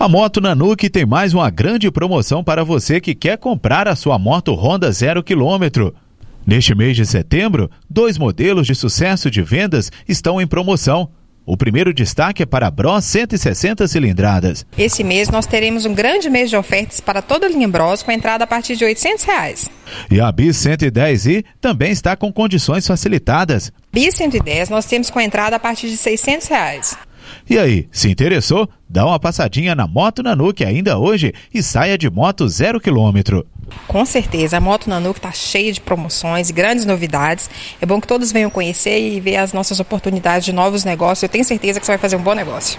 A Moto Nanuque tem mais uma grande promoção para você que quer comprar a sua moto Honda zero quilômetro. Neste mês de setembro, dois modelos de sucesso de vendas estão em promoção. O primeiro destaque é para a Bros 160 cilindradas. Esse mês nós teremos um grande mês de ofertas para toda a linha Bros com entrada a partir de R$ 800. Reais. E a Bis 110i também está com condições facilitadas. Bis 110 nós temos com entrada a partir de R$ 600. Reais. E aí, se interessou? Dá uma passadinha na Moto Nanuque ainda hoje e saia de moto zero quilômetro. Com certeza, a Moto Nanuque está cheia de promoções, e grandes novidades. É bom que todos venham conhecer e ver as nossas oportunidades de novos negócios. Eu tenho certeza que você vai fazer um bom negócio.